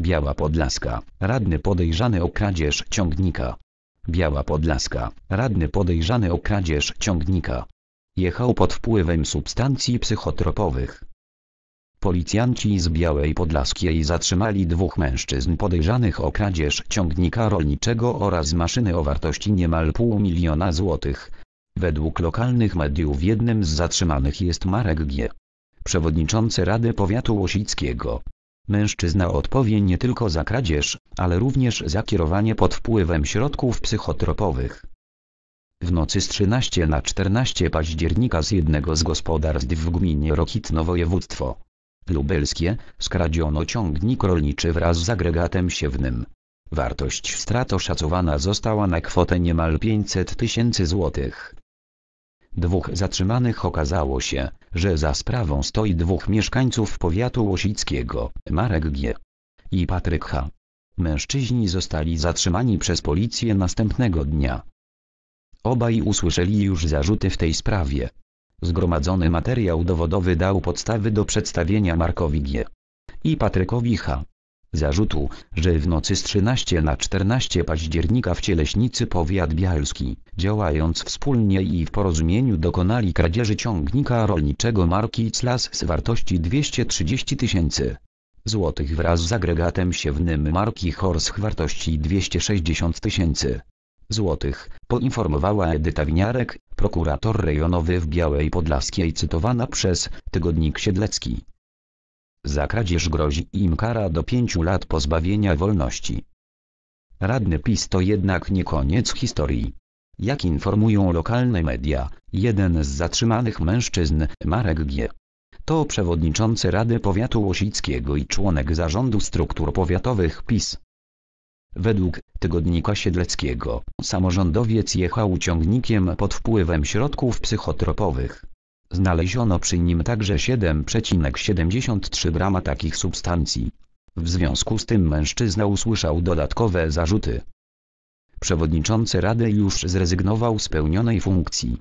Biała Podlaska, radny podejrzany o kradzież ciągnika. Biała Podlaska, radny podejrzany o kradzież ciągnika. Jechał pod wpływem substancji psychotropowych. Policjanci z Białej Podlaskiej zatrzymali dwóch mężczyzn podejrzanych o kradzież ciągnika rolniczego oraz maszyny o wartości niemal pół miliona złotych. Według lokalnych mediów jednym z zatrzymanych jest Marek G. Przewodniczący Rady Powiatu Łosickiego. Mężczyzna odpowie nie tylko za kradzież, ale również za kierowanie pod wpływem środków psychotropowych. W nocy z 13 na 14 października z jednego z gospodarstw w gminie Rokitno województwo lubelskie skradziono ciągnik rolniczy wraz z agregatem siewnym. Wartość strat oszacowana została na kwotę niemal 500 tysięcy złotych. Dwóch zatrzymanych okazało się, że za sprawą stoi dwóch mieszkańców powiatu łosickiego, Marek G. i Patryk H. Mężczyźni zostali zatrzymani przez policję następnego dnia. Obaj usłyszeli już zarzuty w tej sprawie. Zgromadzony materiał dowodowy dał podstawy do przedstawienia Markowi G. i Patrykowi H zarzutu, że w nocy z 13 na 14 października w Cieleśnicy powiat bialski, działając wspólnie i w porozumieniu dokonali kradzieży ciągnika rolniczego marki Clas z wartości 230 tysięcy złotych wraz z agregatem siewnym marki z wartości 260 tysięcy złotych, poinformowała Edyta Winiarek, prokurator rejonowy w Białej Podlaskiej cytowana przez Tygodnik Siedlecki. Za kradzież grozi im kara do pięciu lat pozbawienia wolności. Radny PiS to jednak nie koniec historii. Jak informują lokalne media, jeden z zatrzymanych mężczyzn, Marek G. To przewodniczący Rady Powiatu Łosickiego i członek zarządu struktur powiatowych PiS. Według tygodnika Siedleckiego samorządowiec jechał ciągnikiem pod wpływem środków psychotropowych. Znaleziono przy nim także 7,73 grama takich substancji. W związku z tym mężczyzna usłyszał dodatkowe zarzuty. Przewodniczący Rady już zrezygnował z pełnionej funkcji.